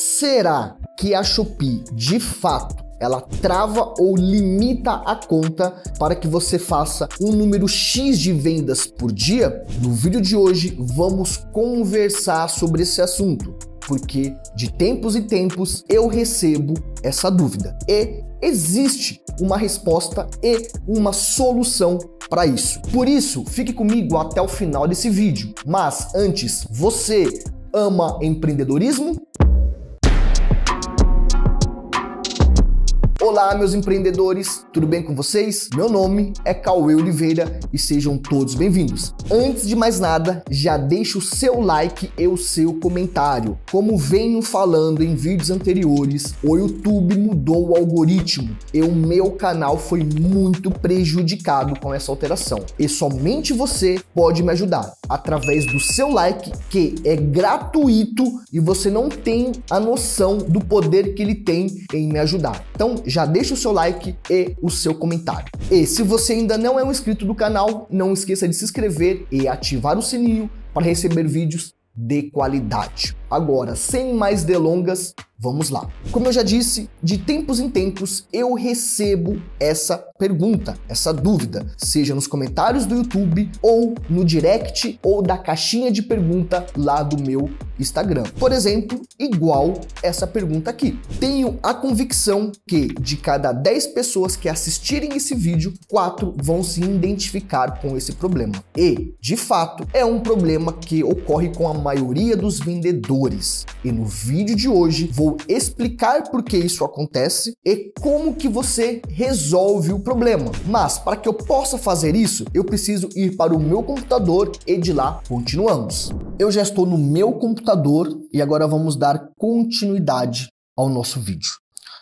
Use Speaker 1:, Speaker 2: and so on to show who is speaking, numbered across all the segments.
Speaker 1: Será que a Shopee, de fato, ela trava ou limita a conta para que você faça um número X de vendas por dia? No vídeo de hoje vamos conversar sobre esse assunto, porque de tempos em tempos eu recebo essa dúvida e existe uma resposta e uma solução para isso. Por isso, fique comigo até o final desse vídeo. Mas antes, você ama empreendedorismo? Olá, meus empreendedores, tudo bem com vocês? Meu nome é Cauê Oliveira e sejam todos bem-vindos. Antes de mais nada, já deixa o seu like e o seu comentário. Como venho falando em vídeos anteriores, o YouTube mudou o algoritmo e o meu canal foi muito prejudicado com essa alteração. E somente você pode me ajudar através do seu like, que é gratuito e você não tem a noção do poder que ele tem em me ajudar. Então, já deixa o seu like e o seu comentário. E se você ainda não é um inscrito do canal, não esqueça de se inscrever e ativar o sininho para receber vídeos de qualidade. Agora, sem mais delongas, Vamos lá. Como eu já disse, de tempos em tempos eu recebo essa pergunta, essa dúvida, seja nos comentários do YouTube ou no direct ou da caixinha de pergunta lá do meu Instagram. Por exemplo, igual essa pergunta aqui. Tenho a convicção que de cada 10 pessoas que assistirem esse vídeo, 4 vão se identificar com esse problema. E, de fato, é um problema que ocorre com a maioria dos vendedores. E no vídeo de hoje vou ou explicar por que isso acontece e como que você resolve o problema. Mas para que eu possa fazer isso, eu preciso ir para o meu computador e de lá continuamos. Eu já estou no meu computador e agora vamos dar continuidade ao nosso vídeo.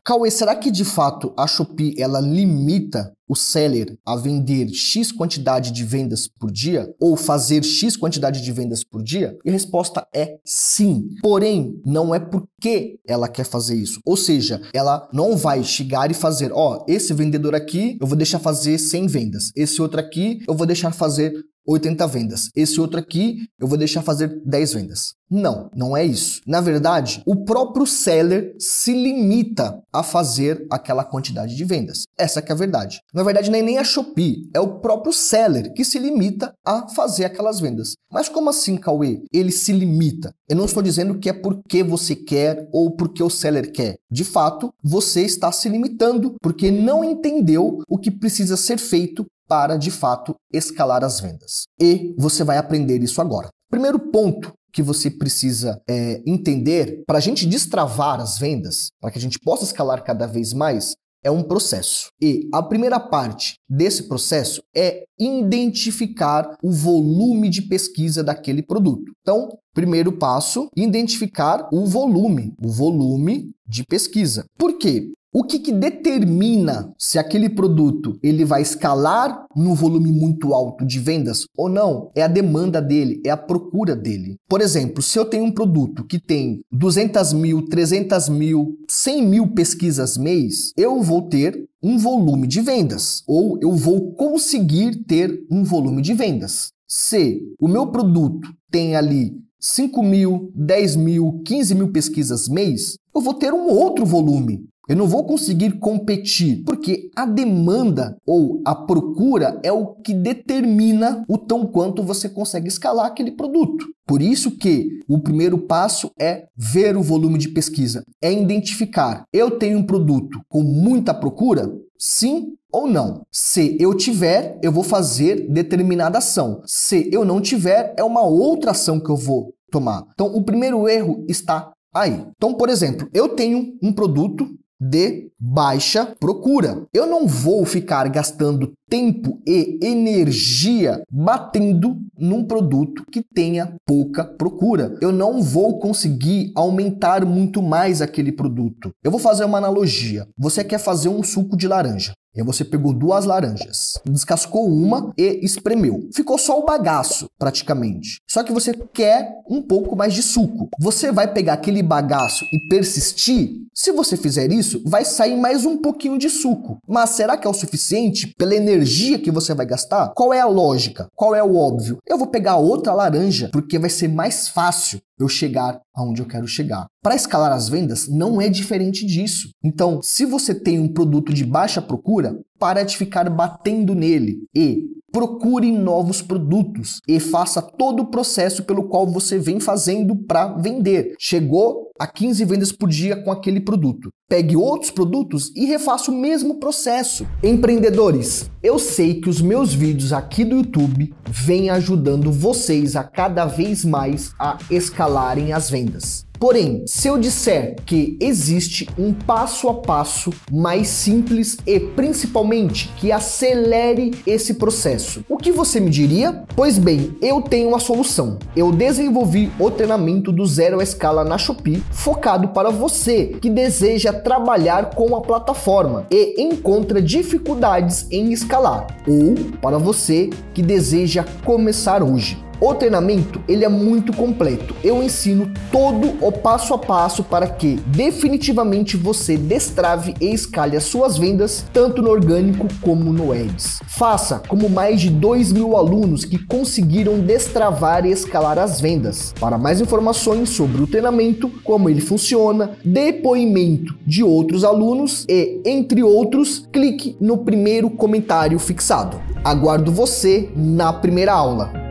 Speaker 1: Cauê, será que de fato a Shopee ela limita o seller a vender X quantidade de vendas por dia ou fazer X quantidade de vendas por dia? E a resposta é sim. Porém, não é porque ela quer fazer isso. Ou seja, ela não vai chegar e fazer, ó, oh, esse vendedor aqui eu vou deixar fazer 100 vendas, esse outro aqui eu vou deixar fazer 80 vendas. Esse outro aqui eu vou deixar fazer 10 vendas. Não, não é isso. Na verdade, o próprio seller se limita a fazer aquela quantidade de vendas. Essa é a verdade. Na verdade, nem nem a Shopee, é o próprio seller que se limita a fazer aquelas vendas. Mas como assim, Cauê? Ele se limita. Eu não estou dizendo que é porque você quer ou porque o seller quer. De fato, você está se limitando porque não entendeu o que precisa ser feito para de fato escalar as vendas. E você vai aprender isso agora. Primeiro ponto que você precisa é, entender para a gente destravar as vendas, para que a gente possa escalar cada vez mais, é um processo. E a primeira parte desse processo é identificar o volume de pesquisa daquele produto. Então, primeiro passo, identificar o volume, o volume de pesquisa. Por quê? O que, que determina se aquele produto ele vai escalar num volume muito alto de vendas ou não? É a demanda dele, é a procura dele. Por exemplo, se eu tenho um produto que tem 200 mil, 300 mil, 100 mil pesquisas mês, eu vou ter um volume de vendas ou eu vou conseguir ter um volume de vendas. Se o meu produto tem ali 5 mil, 10 mil, 15 mil pesquisas mês, eu vou ter um outro volume eu não vou conseguir competir, porque a demanda ou a procura é o que determina o tão quanto você consegue escalar aquele produto. Por isso que o primeiro passo é ver o volume de pesquisa, é identificar. Eu tenho um produto com muita procura? Sim ou não. Se eu tiver, eu vou fazer determinada ação. Se eu não tiver, é uma outra ação que eu vou tomar. Então, o primeiro erro está aí. Então, por exemplo, eu tenho um produto de baixa procura. Eu não vou ficar gastando tempo e energia batendo num produto que tenha pouca procura. Eu não vou conseguir aumentar muito mais aquele produto. Eu vou fazer uma analogia. Você quer fazer um suco de laranja. E aí você pegou duas laranjas, descascou uma e espremeu. Ficou só o bagaço, praticamente. Só que você quer um pouco mais de suco. Você vai pegar aquele bagaço e persistir? Se você fizer isso, vai sair mais um pouquinho de suco. Mas será que é o suficiente pela energia que você vai gastar? Qual é a lógica? Qual é o óbvio? Eu vou pegar outra laranja porque vai ser mais fácil eu chegar aonde eu quero chegar. Para escalar as vendas não é diferente disso. Então, se você tem um produto de baixa procura, para de ficar batendo nele e procure novos produtos e faça todo o processo pelo qual você vem fazendo para vender. Chegou a 15 vendas por dia com aquele produto. Pegue outros produtos e refaça o mesmo processo. Empreendedores, eu sei que os meus vídeos aqui do YouTube vêm ajudando vocês a cada vez mais a escalarem as vendas. Porém, se eu disser que existe um passo a passo mais simples e principalmente que acelere esse processo, o que você me diria? Pois bem, eu tenho a solução. Eu desenvolvi o treinamento do Zero à Escala na Shopee focado para você que deseja trabalhar com a plataforma e encontra dificuldades em escalar, ou para você que deseja começar hoje. O treinamento ele é muito completo. Eu ensino todo o passo a passo para que definitivamente você destrave e escale as suas vendas tanto no orgânico como no ads. Faça como mais de 2 mil alunos que conseguiram destravar e escalar as vendas. Para mais informações sobre o treinamento, como ele funciona, depoimento de outros alunos e entre outros, clique no primeiro comentário fixado. Aguardo você na primeira aula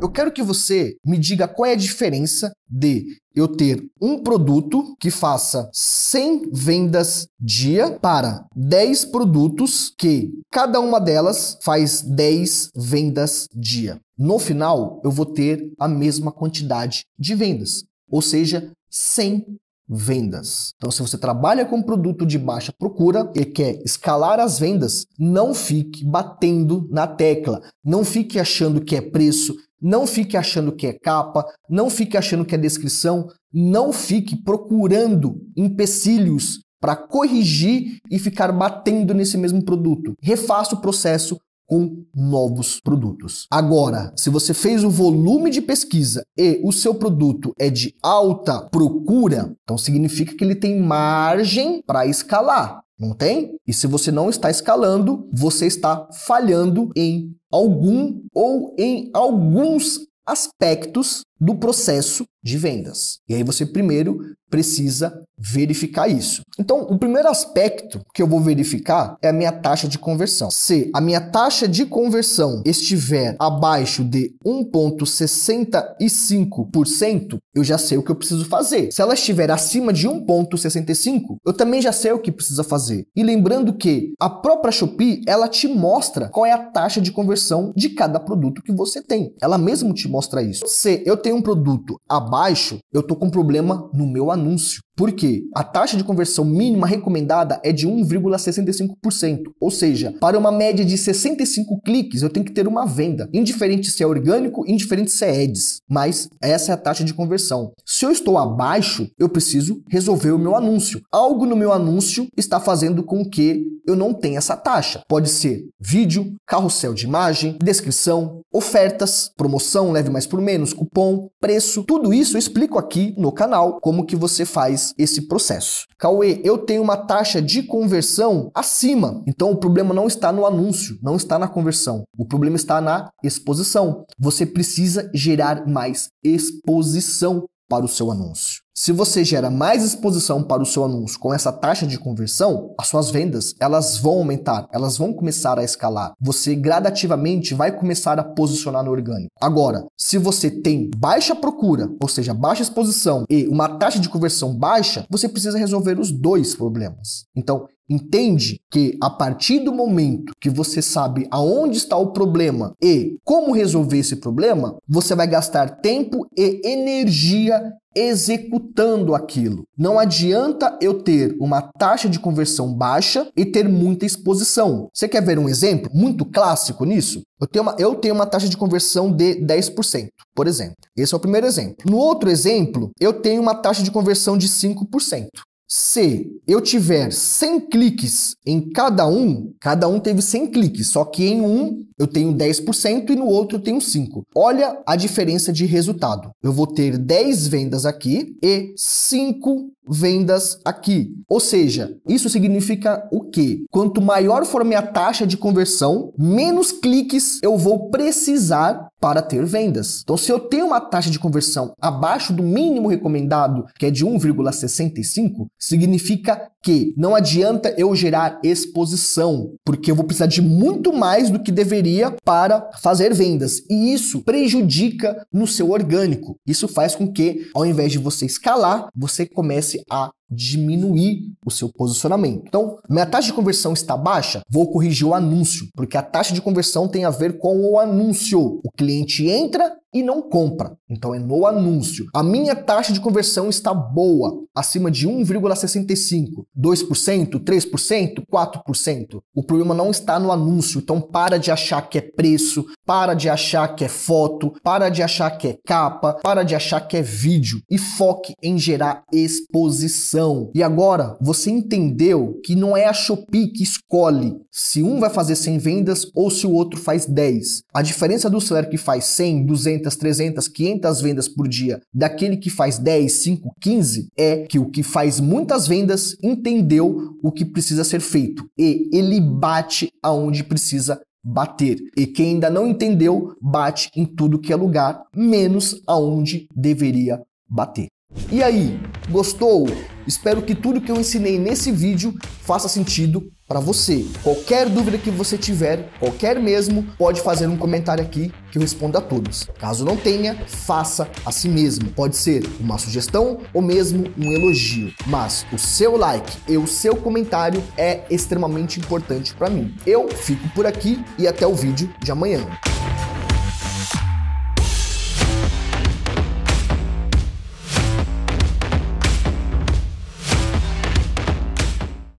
Speaker 1: eu quero que você me diga qual é a diferença de eu ter um produto que faça 100 vendas dia para 10 produtos que cada uma delas faz 10 vendas dia. No final, eu vou ter a mesma quantidade de vendas, ou seja, 100 vendas. Então, se você trabalha com um produto de baixa procura e quer escalar as vendas, não fique batendo na tecla, não fique achando que é preço, não fique achando que é capa, não fique achando que é descrição, não fique procurando empecilhos para corrigir e ficar batendo nesse mesmo produto. Refaça o processo com novos produtos. Agora, se você fez o volume de pesquisa e o seu produto é de alta procura, então significa que ele tem margem para escalar. Não tem? E se você não está escalando, você está falhando em algum ou em alguns aspectos do processo de vendas. E aí você primeiro precisa verificar isso. Então, o primeiro aspecto que eu vou verificar é a minha taxa de conversão. Se a minha taxa de conversão estiver abaixo de 1.65%, eu já sei o que eu preciso fazer. Se ela estiver acima de 1.65, eu também já sei o que precisa fazer. E lembrando que a própria Shopee, ela te mostra qual é a taxa de conversão de cada produto que você tem. Ela mesmo te mostra isso. Se eu tenho um produto abaixo, eu estou com problema no meu anúncio. Por quê? A taxa de conversão mínima recomendada é de 1,65%, ou seja, para uma média de 65 cliques eu tenho que ter uma venda, indiferente se é orgânico, indiferente se é ads, mas essa é a taxa de conversão. Se eu estou abaixo, eu preciso resolver o meu anúncio. Algo no meu anúncio está fazendo com que eu não tenha essa taxa. Pode ser vídeo, carrossel de imagem, descrição, ofertas, promoção, leve mais por menos, cupom, preço, tudo isso eu explico aqui no canal como que você faz esse processo. Cauê, eu tenho uma taxa de conversão acima, então o problema não está no anúncio, não está na conversão, o problema está na exposição. Você precisa gerar mais exposição para o seu anúncio. Se você gera mais exposição para o seu anúncio com essa taxa de conversão, as suas vendas elas vão aumentar, elas vão começar a escalar. Você gradativamente vai começar a posicionar no orgânico. Agora, se você tem baixa procura, ou seja, baixa exposição e uma taxa de conversão baixa, você precisa resolver os dois problemas. Então, Entende que a partir do momento que você sabe aonde está o problema e como resolver esse problema, você vai gastar tempo e energia executando aquilo. Não adianta eu ter uma taxa de conversão baixa e ter muita exposição. Você quer ver um exemplo muito clássico nisso? Eu tenho uma, eu tenho uma taxa de conversão de 10%, por exemplo. Esse é o primeiro exemplo. No outro exemplo, eu tenho uma taxa de conversão de 5%. Se eu tiver 100 cliques em cada um, cada um teve 100 cliques, só que em um eu tenho 10% e no outro eu tenho 5%. Olha a diferença de resultado. Eu vou ter 10 vendas aqui e 5 vendas aqui. Ou seja, isso significa o quê? Quanto maior for minha taxa de conversão, menos cliques eu vou precisar para ter vendas. Então, se eu tenho uma taxa de conversão abaixo do mínimo recomendado, que é de 1,65, significa que não adianta eu gerar exposição, porque eu vou precisar de muito mais do que deveria para fazer vendas. E isso prejudica no seu orgânico. Isso faz com que, ao invés de você escalar, você comece a diminuir o seu posicionamento. Então, minha taxa de conversão está baixa, vou corrigir o anúncio, porque a taxa de conversão tem a ver com o anúncio. O cliente entra e não compra. Então é no anúncio. A minha taxa de conversão está boa, acima de 1,65, 2%, 3%, 4%. O problema não está no anúncio, então para de achar que é preço, para de achar que é foto, para de achar que é capa, para de achar que é vídeo e foque em gerar exposição ação. E agora você entendeu que não é a Shopee que escolhe se um vai fazer 100 vendas ou se o outro faz 10. A diferença do seller que faz 100, 200, 300, 500 vendas por dia daquele que faz 10, 5, 15 é que o que faz muitas vendas entendeu o que precisa ser feito e ele bate aonde precisa bater. E quem ainda não entendeu, bate em tudo que é lugar, menos aonde deveria bater. E aí, gostou? Espero que tudo que eu ensinei nesse vídeo faça sentido para você. Qualquer dúvida que você tiver, qualquer mesmo, pode fazer um comentário aqui que eu respondo a todos. Caso não tenha, faça a si mesmo. Pode ser uma sugestão ou mesmo um elogio, mas o seu like e o seu comentário é extremamente importante para mim. Eu fico por aqui e até o vídeo de amanhã.